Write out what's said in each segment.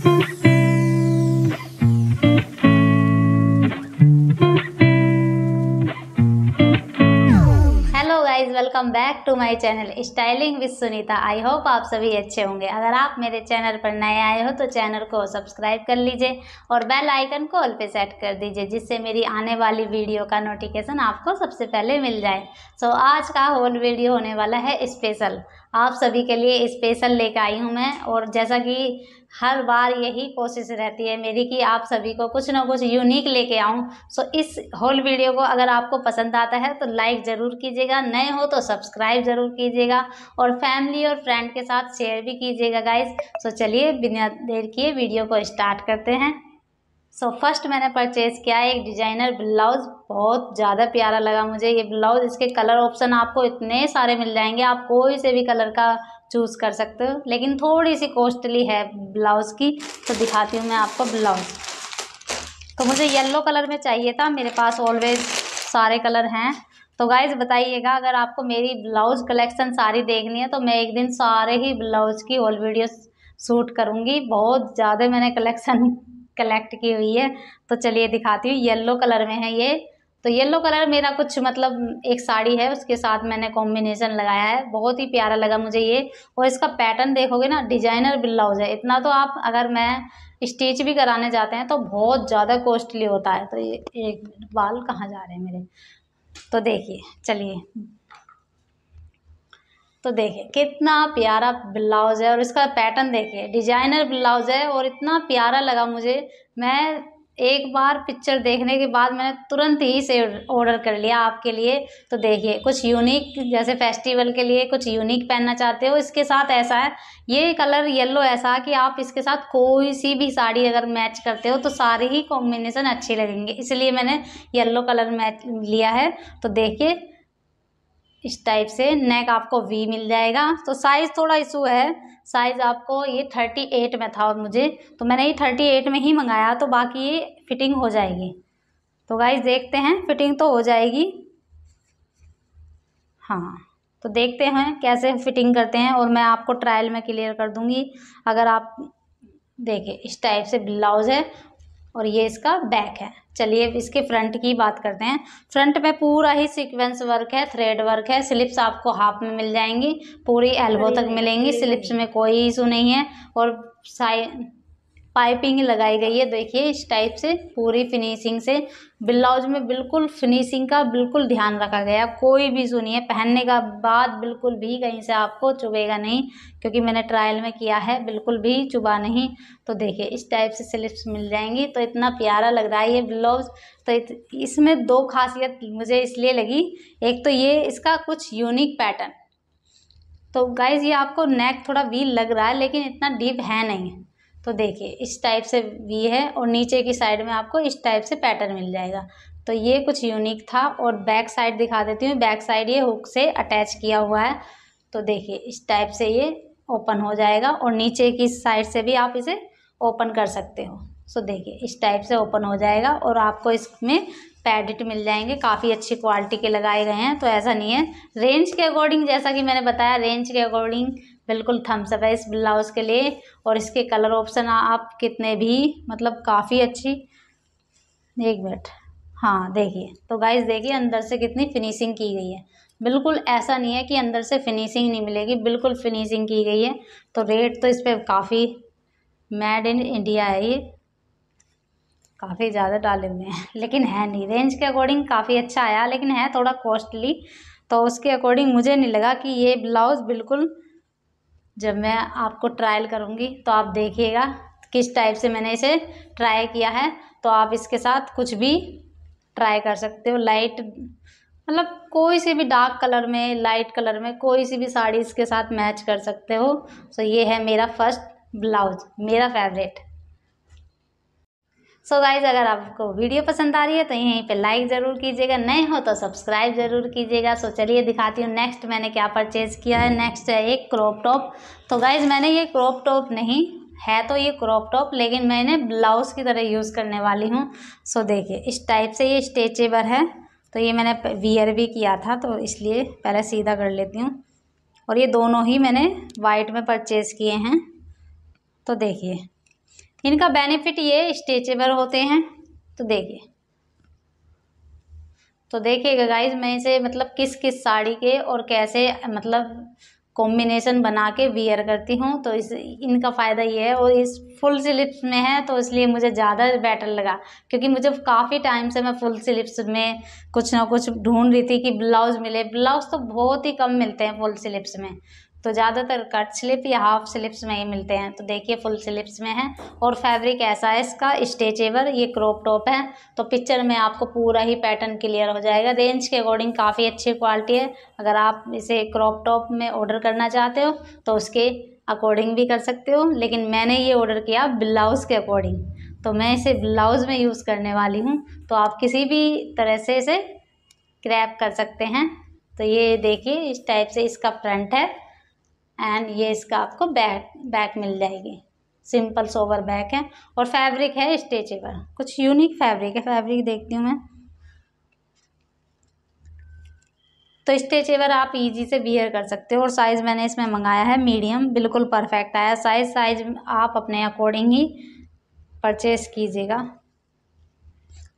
welcome back to my channel styling with Sunita I hope आप सभी अच्छे होंगे अगर आप मेरे चैनल पर नए आए हो तो चैनल को सब्सक्राइब कर लीजिए और बेल आइकन को ऑल पे सेट कर दीजिए जिससे मेरी आने वाली वीडियो का नोटिफिकेशन आपको सबसे पहले मिल जाए सो so, आज का होल वीडियो होने वाला है स्पेशल आप सभी के लिए स्पेशल लेकर आई हूँ मैं और जैसा कि हर बार यही कोशिश रहती है मेरी कि आप सभी को कुछ ना कुछ यूनिक लेके आऊँ सो इस होल वीडियो को अगर आपको पसंद आता है तो लाइक ज़रूर कीजिएगा नए हो तो सब्सक्राइब ज़रूर कीजिएगा और फैमिली और फ्रेंड के साथ शेयर भी कीजिएगा गाइस सो चलिए बिना देर किए वीडियो को स्टार्ट करते हैं सो so, फर्स्ट मैंने परचेज़ किया एक डिजाइनर ब्लाउज़ बहुत ज़्यादा प्यारा लगा मुझे ये ब्लाउज़ इसके कलर ऑप्शन आपको इतने सारे मिल जाएंगे आप कोई से भी कलर का चूज़ कर सकते हो लेकिन थोड़ी सी कॉस्टली है ब्लाउज़ की तो दिखाती हूँ मैं आपको ब्लाउज़ तो मुझे येलो कलर में चाहिए था मेरे पास ऑलवेज सारे कलर हैं तो गाइज बताइएगा अगर आपको मेरी ब्लाउज़ कलेक्शन सारी देखनी है तो मैं एक दिन सारे ही ब्लाउज़ की ऑल वीडियो शूट करूँगी बहुत ज़्यादा मैंने कलेक्शन कलेक्ट की हुई है तो चलिए दिखाती हूँ येल्लो कलर में है ये तो येल्लो कलर मेरा कुछ मतलब एक साड़ी है उसके साथ मैंने कॉम्बिनेशन लगाया है बहुत ही प्यारा लगा मुझे ये और इसका पैटर्न देखोगे ना डिजाइनर ब्लाउज है इतना तो आप अगर मैं स्टिच भी कराने जाते हैं तो बहुत ज़्यादा कॉस्टली होता है तो ये एक बाल कहाँ जा रहे हैं मेरे तो देखिए चलिए तो देखिए कितना प्यारा ब्लाउज है और इसका पैटर्न देखिए डिजाइनर ब्लाउज है और इतना प्यारा लगा मुझे मैं एक बार पिक्चर देखने के बाद मैंने तुरंत ही इसे ऑर्डर कर लिया आपके लिए तो देखिए कुछ यूनिक जैसे फेस्टिवल के लिए कुछ यूनिक पहनना चाहते हो इसके साथ ऐसा है ये कलर येलो ऐसा कि आप इसके साथ कोई सी भी साड़ी अगर मैच करते हो तो सारी ही कॉम्बिनेसन अच्छी लगेंगे इसलिए मैंने येलो कलर मैच लिया है तो देखिए इस टाइप से नेक आपको वी मिल जाएगा तो साइज़ थोड़ा इशू है साइज़ आपको ये थर्टी एट में था और मुझे तो मैंने ये थर्टी एट में ही मंगाया तो बाकी ये फिटिंग हो जाएगी तो गाइज देखते हैं फिटिंग तो हो जाएगी हाँ तो देखते हैं कैसे फिटिंग करते हैं और मैं आपको ट्रायल में क्लियर कर दूँगी अगर आप देखिए इस टाइप से ब्लाउज़ है और ये इसका बैक है चलिए इसके फ्रंट की बात करते हैं फ्रंट में पूरा ही सीक्वेंस वर्क है थ्रेड वर्क है स्लिप्स आपको हाफ में मिल जाएंगी पूरी एल्बो तक मिलेंगी स्लिप्स में कोई इशू नहीं है और साइड पाइपिंग लगाई गई है देखिए इस टाइप से पूरी फिनिशिंग से ब्लाउज में बिल्कुल फिनिशिंग का बिल्कुल ध्यान रखा गया कोई भी सुनिए पहनने का बाद बिल्कुल भी कहीं से आपको चुभेगा नहीं क्योंकि मैंने ट्रायल में किया है बिल्कुल भी चुभा नहीं तो देखिए इस टाइप से स्लिप्स मिल जाएंगी तो इतना प्यारा लग रहा है ये ब्लाउज तो इसमें दो खासियत मुझे इसलिए लगी एक तो ये इसका कुछ यूनिक पैटर्न तो गाइज़ ये आपको नेक थोड़ा वील लग रहा है लेकिन इतना डीप है नहीं तो देखिए इस टाइप से वी है और नीचे की साइड में आपको इस टाइप से पैटर्न मिल जाएगा तो ये कुछ यूनिक था और बैक साइड दिखा देती हूँ बैक साइड ये हुक से अटैच किया हुआ है तो देखिए इस टाइप से ये ओपन हो जाएगा और नीचे की साइड से भी आप इसे ओपन कर सकते हो सो देखिए इस टाइप से ओपन हो जाएगा और आपको इसमें पैडिट मिल जाएंगे काफ़ी अच्छी क्वालिटी के लगाए गए हैं तो ऐसा नहीं है रेंज के अकॉर्डिंग जैसा कि मैंने बताया रेंज के अकॉर्डिंग बिल्कुल थम्सअप है इस ब्लाउज़ के लिए और इसके कलर ऑप्शन आप कितने भी मतलब काफ़ी अच्छी एक मिनट हाँ देखिए तो गाइस देखिए अंदर से कितनी फिनिशिंग की गई है बिल्कुल ऐसा नहीं है कि अंदर से फिनिशिंग नहीं मिलेगी बिल्कुल फिनिशिंग की गई है तो रेट तो इस पर काफ़ी मेड इन इंडिया है ये काफ़ी ज़्यादा डाले हुए हैं लेकिन है नहीं रेंज के अकॉर्डिंग काफ़ी अच्छा आया लेकिन है थोड़ा कॉस्टली तो उसके अकॉर्डिंग मुझे नहीं लगा कि ये ब्लाउज़ बिल्कुल जब मैं आपको ट्रायल करूँगी तो आप देखिएगा किस टाइप से मैंने इसे ट्राई किया है तो आप इसके साथ कुछ भी ट्राई कर सकते हो लाइट मतलब कोई सी भी डार्क कलर में लाइट कलर में कोई सी भी साड़ी इसके साथ मैच कर सकते हो सो ये है मेरा फर्स्ट ब्लाउज मेरा फेवरेट सो so गाइज अगर आपको वीडियो पसंद आ रही है तो यहीं पे लाइक ज़रूर कीजिएगा नए हो तो सब्सक्राइब ज़रूर कीजिएगा सो so चलिए दिखाती हूँ नेक्स्ट मैंने क्या परचेज़ किया है नेक्स्ट है एक क्रॉप टॉप तो गाइज मैंने ये क्रॉप टॉप नहीं है तो ये क्रॉप टॉप लेकिन मैंने ब्लाउज़ की तरह यूज़ करने वाली हूँ सो so देखिए इस टाइप से ये स्ट्रेचेबल है तो ये मैंने वियर भी किया था तो इसलिए पहले सीधा कर लेती हूँ और ये दोनों ही मैंने वाइट में परचेज़ किए हैं तो देखिए इनका बेनिफिट ये स्ट्रेचेबल होते हैं तो देखिए तो देखिएगा गाइज मैं इसे मतलब किस किस साड़ी के और कैसे मतलब कॉम्बिनेशन बना के वियर करती हूँ तो इस इनका फ़ायदा ये है और इस फुल स्लिप्स में है तो इसलिए मुझे ज़्यादा बेटर लगा क्योंकि मुझे काफ़ी टाइम से मैं फुल स्लिप्स में कुछ ना कुछ ढूंढ रही थी कि ब्लाउज़ मिले ब्लाउज़ तो बहुत ही कम मिलते हैं फुल स्लिप्स में तो ज़्यादातर कट स्लिप या हाफ स्लिप्स में ही मिलते हैं तो देखिए फुल स्लिप्स में है और फैब्रिक ऐसा है इसका स्टेचेबल ये क्रॉप टॉप है तो पिक्चर में आपको पूरा ही पैटर्न क्लियर हो जाएगा रेंज के अकॉर्डिंग काफ़ी अच्छी क्वालिटी है अगर आप इसे क्रॉप टॉप में ऑर्डर करना चाहते हो तो उसके अकॉर्डिंग भी कर सकते हो लेकिन मैंने ये ऑर्डर किया ब्लाउज़ के अकॉर्डिंग तो मैं इसे ब्लाउज़ में यूज़ करने वाली हूँ तो आप किसी भी तरह से इसे क्रैप कर सकते हैं तो ये देखिए इस टाइप से इसका फ्रंट है एंड ये इसका आपको बैक बैक मिल जाएगी सिंपल सोवर बैक है और फैब्रिक है स्ट्रेचेबल कुछ यूनिक फैब्रिक है फैब्रिक देखती हूँ मैं तो स्ट्रेचेबल आप इजी से बियर कर सकते हो और साइज़ मैंने इसमें मंगाया है मीडियम बिल्कुल परफेक्ट आया साइज़ साइज आप अपने अकॉर्डिंग ही परचेज कीजिएगा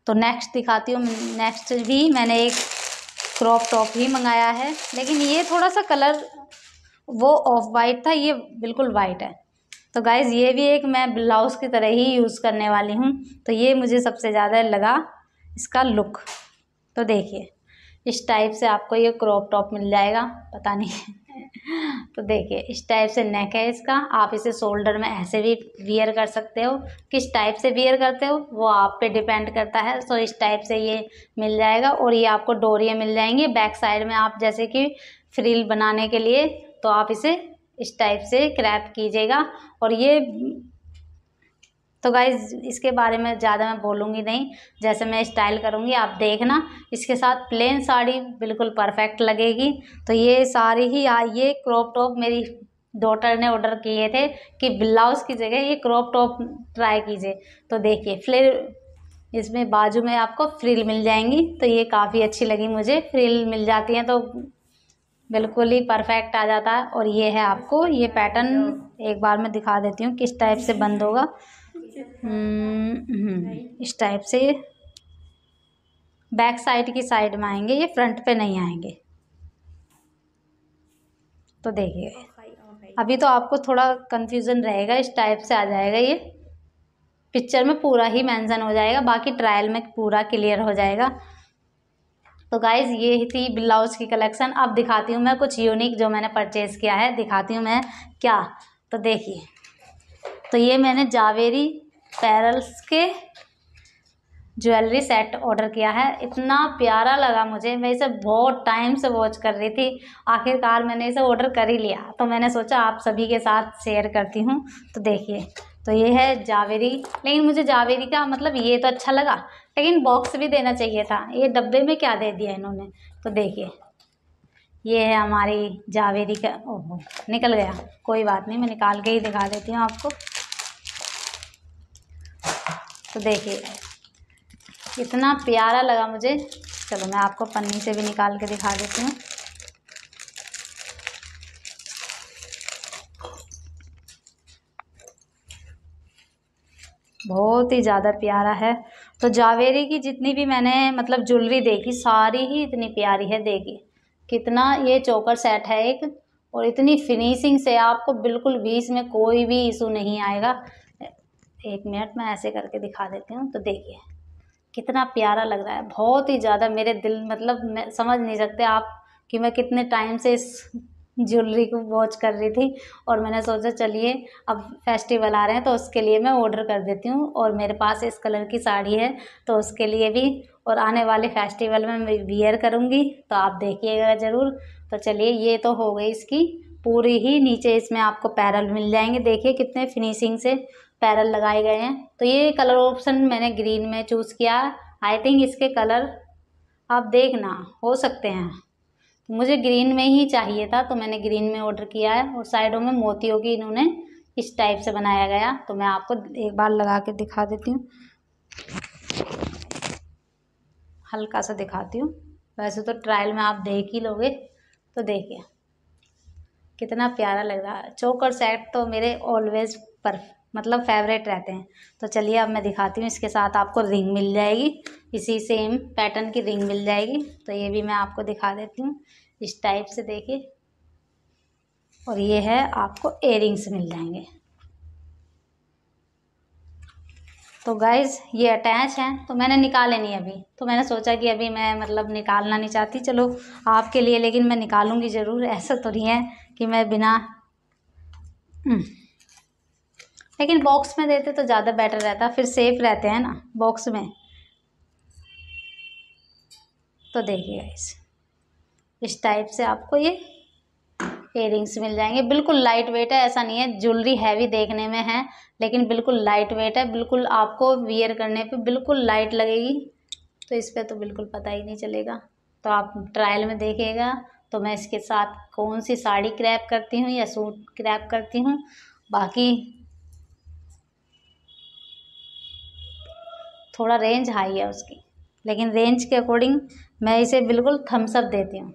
तो नेक्स्ट दिखाती हूँ नेक्स्ट भी मैंने एक क्रॉप टॉप ही मंगाया है लेकिन ये थोड़ा सा कलर वो ऑफ वाइट था ये बिल्कुल वाइट है तो गाइज़ ये भी एक मैं ब्लाउज़ की तरह ही यूज़ करने वाली हूँ तो ये मुझे सबसे ज़्यादा लगा इसका लुक तो देखिए इस टाइप से आपको ये क्रॉप टॉप मिल जाएगा पता नहीं तो देखिए इस टाइप से नेक है इसका आप इसे शोल्डर में ऐसे भी वियर कर सकते हो किस टाइप से वियर करते हो वो आप पे डिपेंड करता है सो इस टाइप से ये मिल जाएगा और ये आपको डोरियाँ मिल जाएंगी बैक साइड में आप जैसे कि फ्रील बनाने के लिए तो आप इसे इस टाइप से क्रैप कीजिएगा और ये तो गाइज इसके बारे में ज़्यादा मैं बोलूँगी नहीं जैसे मैं स्टाइल करूँगी आप देखना इसके साथ प्लेन साड़ी बिल्कुल परफेक्ट लगेगी तो ये साड़ी ही आ, ये क्रॉप टॉप मेरी डॉटर ने ऑर्डर किए थे कि ब्लाउज़ की जगह ये क्रॉप टॉप ट्राई कीजिए तो देखिए फिर इसमें बाजू में आपको फ्रिल मिल जाएंगी तो ये काफ़ी अच्छी लगी मुझे फ्रिल मिल जाती हैं तो बिल्कुल ही परफेक्ट आ जाता है और ये है आपको ये पैटर्न एक बार मैं दिखा देती हूँ किस टाइप से बंद होगा हम्म, हम्म, इस टाइप से बैक साइड की साइड में आएंगे ये फ्रंट पे नहीं आएंगे तो देखिए अभी तो आपको थोड़ा कंफ्यूजन रहेगा इस टाइप से आ जाएगा ये पिक्चर में पूरा ही मेंशन हो जाएगा बाकी ट्रायल में पूरा क्लियर हो जाएगा तो गाइज़ ये थी ब्लाउज की कलेक्शन अब दिखाती हूँ मैं कुछ यूनिक जो मैंने परचेज़ किया है दिखाती हूँ मैं क्या तो देखिए तो ये मैंने जावेरी पैरल्स के ज्वेलरी सेट ऑर्डर किया है इतना प्यारा लगा मुझे मैं इसे बहुत टाइम से वॉच कर रही थी आखिरकार मैंने इसे ऑर्डर कर ही लिया तो मैंने सोचा आप सभी के साथ शेयर करती हूँ तो देखिए तो ये है जावेरी लेकिन मुझे जावेरी का मतलब ये तो अच्छा लगा लेकिन बॉक्स भी देना चाहिए था ये डब्बे में क्या दे दिया इन्होंने तो देखिए ये है हमारी जावेरी का ओहो निकल गया कोई बात नहीं मैं निकाल के ही दिखा देती हूँ आपको तो देखिए इतना प्यारा लगा मुझे चलो मैं आपको पन्नी से भी निकाल के दिखा देती हूँ बहुत ही ज़्यादा प्यारा है तो जावेरी की जितनी भी मैंने मतलब ज्वेलरी देखी सारी ही इतनी प्यारी है देखी कितना ये चोकर सेट है एक और इतनी फिनिशिंग से आपको बिल्कुल भी इसमें कोई भी इशू नहीं आएगा एक मिनट मैं ऐसे करके दिखा देती हूँ तो देखिए कितना प्यारा लग रहा है बहुत ही ज़्यादा मेरे दिल मतलब मैं समझ नहीं सकते आप कि मैं कितने टाइम से इस ज्वेलरी को वॉच कर रही थी और मैंने सोचा चलिए अब फेस्टिवल आ रहे हैं तो उसके लिए मैं ऑर्डर कर देती हूँ और मेरे पास इस कलर की साड़ी है तो उसके लिए भी और आने वाले फेस्टिवल में मैं वियर करूँगी तो आप देखिएगा ज़रूर तो चलिए ये तो हो गई इसकी पूरी ही नीचे इसमें आपको पैरल मिल जाएंगे देखिए कितने फिनिशिंग से पैरल लगाए गए हैं तो ये कलर ऑप्शन मैंने ग्रीन में चूज़ किया आई थिंक इसके कलर आप देखना हो सकते हैं मुझे ग्रीन में ही चाहिए था तो मैंने ग्रीन में ऑर्डर किया है और साइडों में मोतियों की इन्होंने इस टाइप से बनाया गया तो मैं आपको एक बार लगा के दिखा देती हूँ हल्का सा दिखाती हूँ वैसे तो ट्रायल में आप देख ही लोगे तो देखिए कितना प्यारा लग रहा है चोकर सेट तो मेरे ऑलवेज पर मतलब फेवरेट रहते हैं तो चलिए अब मैं दिखाती हूँ इसके साथ आपको रिंग मिल जाएगी इसी सेम पैटर्न की रिंग मिल जाएगी तो ये भी मैं आपको दिखा देती हूँ इस टाइप से देखिए और ये है आपको एयर मिल जाएंगे तो गाइज़ ये अटैच हैं तो मैंने निकाले नहीं अभी तो मैंने सोचा कि अभी मैं मतलब निकालना नहीं चाहती चलो आपके लिए लेकिन मैं निकालूंगी ज़रूर ऐसा तो नहीं है कि मैं बिना हम्म, लेकिन बॉक्स में देते तो ज़्यादा बेटर रहता फिर सेफ रहते हैं ना बॉक्स में तो देखिए इस इस टाइप से आपको ये इयर मिल जाएंगे बिल्कुल लाइट वेट है ऐसा नहीं है ज्वेलरी हैवी देखने में है लेकिन बिल्कुल लाइट वेट है बिल्कुल आपको वियर करने पे बिल्कुल लाइट लगेगी तो इस पर तो बिल्कुल पता ही नहीं चलेगा तो आप ट्रायल में देखिएगा तो मैं इसके साथ कौन सी साड़ी क्रैप करती हूँ या सूट क्रैप करती हूँ बाकी थोड़ा रेंज हाई है उसकी लेकिन रेंज के अकॉर्डिंग मैं इसे बिल्कुल थम्सअप देती हूँ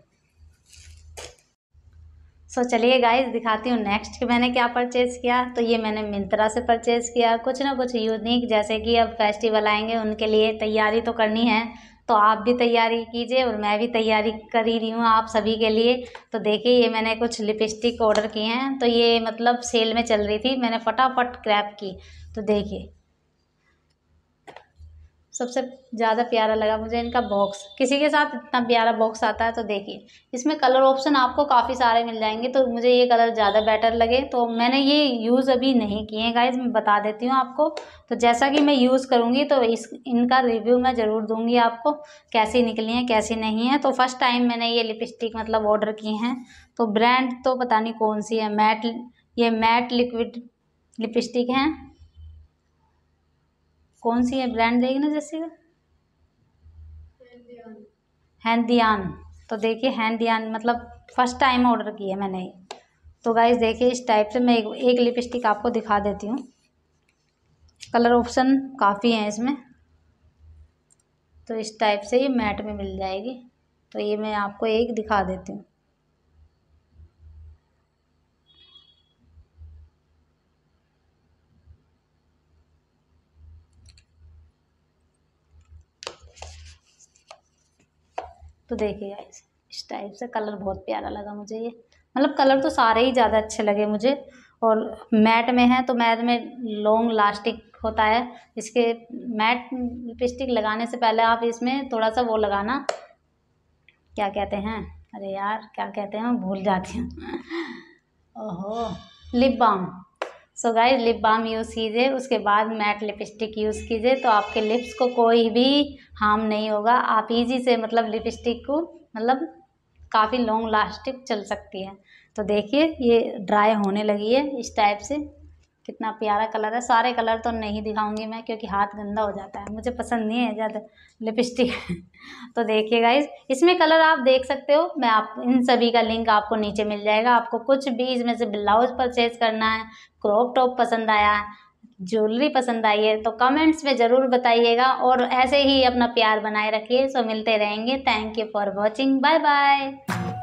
सो so, चलिए गाइस दिखाती हूँ नेक्स्ट कि मैंने क्या परचेज़ किया तो ये मैंने मिंत्रा से परचेज़ किया कुछ ना कुछ यूनिक जैसे कि अब फेस्टिवल आएंगे उनके लिए तैयारी तो करनी है तो आप भी तैयारी कीजिए और मैं भी तैयारी कर ही रही हूँ आप सभी के लिए तो देखिए ये मैंने कुछ लिपस्टिक ऑर्डर किए हैं तो ये मतलब सेल में चल रही थी मैंने फटाफट क्रैप की तो देखिए सबसे ज़्यादा प्यारा लगा मुझे इनका बॉक्स किसी के साथ इतना प्यारा बॉक्स आता है तो देखिए इसमें कलर ऑप्शन आपको काफ़ी सारे मिल जाएंगे तो मुझे ये कलर ज़्यादा बेटर लगे तो मैंने ये यूज़ अभी नहीं किए हैं गाइज मैं बता देती हूँ आपको तो जैसा कि मैं यूज़ करूँगी तो इस इनका रिव्यू मैं ज़रूर दूँगी आपको कैसी निकली है कैसी नहीं है तो फर्स्ट टाइम मैंने ये लिपस्टिक मतलब ऑर्डर की हैं तो ब्रांड तो पता नहीं कौन सी है मैट ये मैट लिक्विड लिपस्टिक हैं कौन सी है ब्रांड देगी ना जैसे हैंदियान तो देखिए हैंदियान मतलब फर्स्ट टाइम ऑर्डर की है मैंने तो गाइज देखिए इस टाइप से मैं एक, एक लिपस्टिक आपको दिखा देती हूँ कलर ऑप्शन काफ़ी हैं इसमें तो इस टाइप से ये मैट में मिल जाएगी तो ये मैं आपको एक दिखा देती हूँ तो देखिए इस टाइप से कलर बहुत प्यारा लगा मुझे ये मतलब कलर तो सारे ही ज़्यादा अच्छे लगे मुझे और मैट में है तो मैट में लॉन्ग लास्टिक होता है इसके मैट लिपस्टिक लगाने से पहले आप इसमें थोड़ा सा वो लगाना क्या कहते हैं अरे यार क्या कहते हैं भूल जाती हूँ ओहो lip balm so guys lip balm use कीजिए उसके बाद मैट लिपस्टिक यूज़ कीजिए तो आपके लिप्स को कोई भी हार्म नहीं होगा आप इजी से मतलब लिपस्टिक को मतलब काफ़ी लॉन्ग लास्टिक चल सकती है तो देखिए ये ड्राई होने लगी है इस टाइप से कितना प्यारा कलर है सारे कलर तो नहीं दिखाऊंगी मैं क्योंकि हाथ गंदा हो जाता है मुझे पसंद नहीं है ज़्यादा लिपस्टिक तो देखिए इस इसमें कलर आप देख सकते हो मैं आप इन सभी का लिंक आपको नीचे मिल जाएगा आपको कुछ भी इसमें से ब्लाउज परचेज करना है क्रॉप टॉप पसंद आया है ज्वेलरी पसंद आई है तो कमेंट्स में ज़रूर बताइएगा और ऐसे ही अपना प्यार बनाए रखिए सो मिलते रहेंगे thank you for watching bye bye